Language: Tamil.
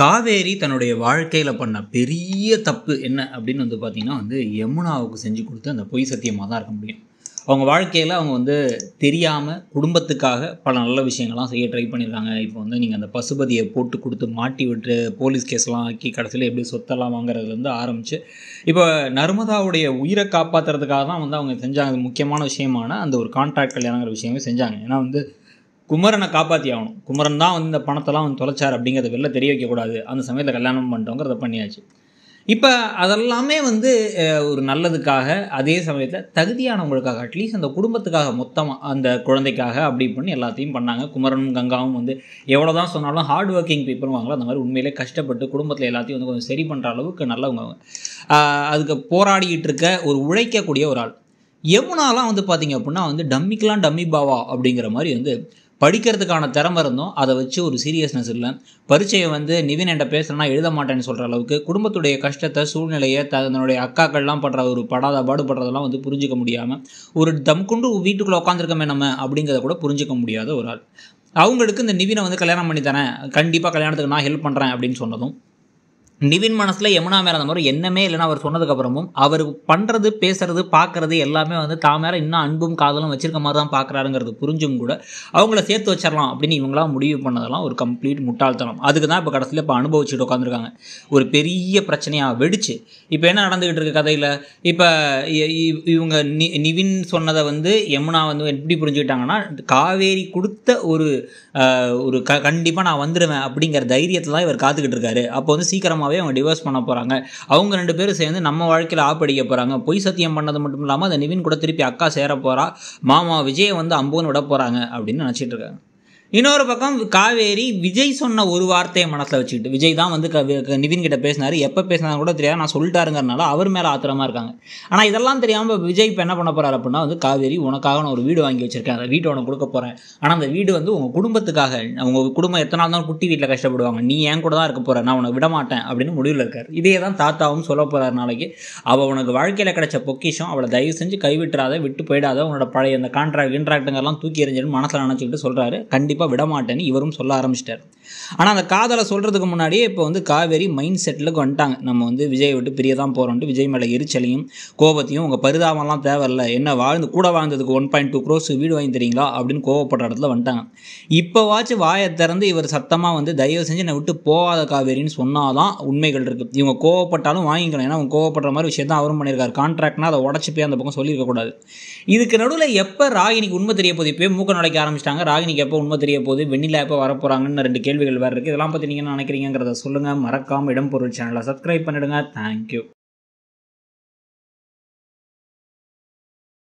காவேரி தன்னுடைய வாழ்க்கையில் பண்ண பெரிய தப்பு என்ன அப்படின்னு வந்து பார்த்திங்கன்னா வந்து யமுனாவுக்கு செஞ்சு கொடுத்து அந்த பொய் சத்தியமாக தான் இருக்க முடியும் அவங்க வாழ்க்கையில் அவங்க வந்து தெரியாமல் குடும்பத்துக்காக பல நல்ல விஷயங்கள்லாம் செய்ய ட்ரை பண்ணியிருக்காங்க இப்போ வந்து நீங்கள் அந்த பசுபதியை போட்டு கொடுத்து மாட்டி விட்டு போலீஸ் கேஸ்லாம் ஆக்கி கடைசியில் எப்படி சொத்தெல்லாம் வாங்குறதுலேருந்து ஆரம்பித்து இப்போ நர்மதாவுடைய உயிரை காப்பாற்றுறதுக்காக தான் வந்து அவங்க செஞ்சாங்க முக்கியமான விஷயமான அந்த ஒரு கான்ட்ராக்ட் கல்யாணங்கிற விஷயமே செஞ்சாங்க ஏன்னா வந்து குமரனை காப்பாற்றி ஆகணும் குமரன் தான் வந்து இந்த பணத்தெல்லாம் வந்து தொலைச்சார் அப்படிங்கிறத வெளில தெரிய வைக்கக்கூடாது அந்த சமயத்தில் கல்யாணம் பண்ணிட்டோங்கிறத பண்ணியாச்சு இப்போ அதெல்லாமே வந்து ஒரு நல்லதுக்காக அதே சமயத்தில் தகுதியானவங்களுக்காக அட்லீஸ்ட் அந்த குடும்பத்துக்காக மொத்தமாக அந்த குழந்தைக்காக அப்படி பண்ணி எல்லாத்தையும் பண்ணாங்க குமரனும் கங்காவும் வந்து எவ்வளோ தான் சொன்னாலும் ஹார்ட் ஒர்க்கிங் வாங்கலாம் அந்த மாதிரி உண்மையிலே கஷ்டப்பட்டு குடும்பத்தில் எல்லாத்தையும் வந்து கொஞ்சம் சரி பண்ணுற அளவுக்கு நல்லவங்க அதுக்கு போராடிக்கிட்டு இருக்க ஒரு உழைக்கக்கூடிய ஒரு ஆள் யமுனாலாம் வந்து பார்த்திங்க அப்படின்னா வந்து டம்மிக்கெலாம் டம்மி பாவா அப்படிங்கிற மாதிரி வந்து படிக்கிறதுக்கான திறமை இருந்தும் அதை வச்சு ஒரு சீரியஸ்னஸ் இல்லை பரிச்சையை வந்து நிவின் என்கிட்ட பேசுகிறேன்னா எழுத மாட்டேன்னு சொல்கிற அளவுக்கு குடும்பத்துடைய கஷ்டத்தை சூழ்நிலையை தன்னுடைய அக்காக்கள்லாம் படுற ஒரு படாத பாடுபடுறதெல்லாம் வந்து புரிஞ்சிக்க முடியாமல் ஒரு தம் கொண்டு வீட்டுக்குள்ளே உட்காந்துருக்கமே நம்ம அப்படிங்கிறத கூட புரிஞ்சிக்க முடியாத ஒரு ஆள் அவங்களுக்கு இந்த நிவினை வந்து கல்யாணம் பண்ணி தரேன் கண்டிப்பாக கல்யாணத்துக்கு நான் ஹெல்ப் பண்ணுறேன் அப்படின்னு சொன்னதும் நிவின் மனசில் யமுனா மேலே அந்த மாதிரி என்னமே இல்லைன்னா அவர் சொன்னதுக்கப்புறமும் அவர் பண்ணுறது பேசுறது பார்க்குறது எல்லாமே வந்து தான் மேலே இன்னும் அன்பும் காதலும் வச்சிருக்க மாதிரி தான் பார்க்குறாருங்கிறது புரிஞ்சும் கூட அவங்கள சேர்த்து வச்சிடலாம் அப்படின்னு இவங்களாம் முடிவு பண்ணதெல்லாம் ஒரு கம்ப்ளீட் முட்டாள்தனம் அதுக்கு தான் இப்போ கடைசியில் இப்போ அனுபவிச்சுட்டு உட்காந்துருக்காங்க ஒரு பெரிய பிரச்சனையாக வெடிச்சு இப்போ என்ன நடந்துக்கிட்டு இருக்கு கதையில் இப்போ இவங்க நி நிவின் சொன்னதை வந்து யமுனா வந்து எப்படி புரிஞ்சுக்கிட்டாங்கன்னா காவேரி கொடுத்த ஒரு ஒரு க கண்டிப்பாக நான் வந்துடுவேன் அப்படிங்கிற தைரியத்தில் தான் இவர் காத்துக்கிட்டு இருக்காரு அப்போ வந்து சீக்கிரமாக மூலமாகவே அவங்க டிவோர்ஸ் பண்ண போகிறாங்க அவங்க ரெண்டு பேரும் சேர்ந்து நம்ம வாழ்க்கையில் ஆப்படிக்க போகிறாங்க பொய் சத்தியம் பண்ணது மட்டும் இல்லாமல் அந்த நிவின் கூட திருப்பி அக்கா சேர போகிறா மாமா விஜயை வந்து அம்புன்னு விட போகிறாங்க அப்படின்னு நினச்சிட்டு இருக்காங்க இன்னொரு பக்கம் காவேரி விஜய் சொன்ன ஒரு வார்த்தையை மனசில் வச்சுக்கிட்டு விஜய் தான் வந்து நிதின் கிட்ட பேசினார் எப்போ பேசினாலும் கூட தெரியாது நான் சொல்லிட்டாருங்கிறனால அவர் மேலே ஆத்திரமாக இருக்காங்க ஆனால் இதெல்லாம் தெரியாமல் விஜய் இப்போ என்ன பண்ண போகிறார் அப்படின்னா வந்து காவேரி உனக்காக நான் ஒரு வீடு வாங்கி வச்சிருக்கேன் அந்த வீட்டை உனக்கு கொடுக்க போகிறேன் ஆனால் அந்த வீடு வந்து உங்கள் குடும்பத்துக்காக உங்கள் குடும்பம் எத்தனை நாள் தான் குட்டி வீட்டில் கஷ்டப்படுவாங்க நீ என் கூட தான் இருக்க போகிற நான் உனக்கு விட மாட்டேன் அப்படின்னு முடிவில் இருக்கார் இதே தான் தாத்தாவும் சொல்ல போகிறார் நாளைக்கு அவள் உனக்கு வாழ்க்கையில் கிடைச்ச பொக்கிஷம் அவளை தயவு செஞ்சு கைவிட்டுறாத விட்டு போயிடாத உன்னோட பழைய அந்த கான்ட்ராக்ட் கின்ட்ராக்டுங்கெல்லாம் தூக்கி எறிஞ்சிடும் மனசில் நினச்சிக்கிட்டு சொல்கிறாரு கண்டிப்பாக கண்டிப்பாக விடமாட்டேன்னு இவரும் சொல்ல ஆரம்பிச்சிட்டார் ஆனால் அந்த காதலை சொல்கிறதுக்கு முன்னாடியே இப்போ வந்து காவேரி மைண்ட் செட்டிலுக்கு வந்துட்டாங்க நம்ம வந்து விஜய் விட்டு பிரிய தான் போகிறோன்ட்டு விஜய் மேலே எரிச்சலையும் கோபத்தையும் உங்கள் பரிதாபம்லாம் தேவையில்ல என்ன வாழ்ந்து கூட வாழ்ந்ததுக்கு ஒன் பாயிண்ட் டூ க்ரோஸ் வீடு வாங்கி தரீங்களா அப்படின்னு கோவப்பட்ட இடத்துல வந்துட்டாங்க இப்போவாச்சும் வாயை திறந்து இவர் சத்தமாக வந்து தயவு செஞ்சு என்னை விட்டு போகாத காவேரின்னு சொன்னாதான் உண்மைகள் இருக்குது இவங்க கோவப்பட்டாலும் வாங்கிக்கலாம் ஏன்னா அவங்க கோவப்படுற மாதிரி விஷயம் தான் அவரும் பண்ணியிருக்காரு கான்ட்ராக்ட்னா அதை உடச்சு போய் அந்த பக்கம் சொல்லியிருக்கக்கூடாது இதுக்கு நடுவில் எப்போ ராகினிக்கு உண்மை தெரிய போது இப்போயே மூக்க நுழைக்க ஆரம்பிச்சிட்டாங்க ராகினிக்கு எப்போ உண்மை தெரிய தெரிய போகுது வெண்ணிலா ஆப்பை வரப்போகிறாங்கன்னு ரெண்டு கேள்விகள் வேறு இருக்குது இதெல்லாம் பற்றி நீங்கள் நினைக்கிறீங்கிறத சொல்லுங்கள் மறக்காமல் இடம் பொருள் சேனலை சப்ஸ்கிரைப் பண்ணிவிடுங்க தேங்க்யூ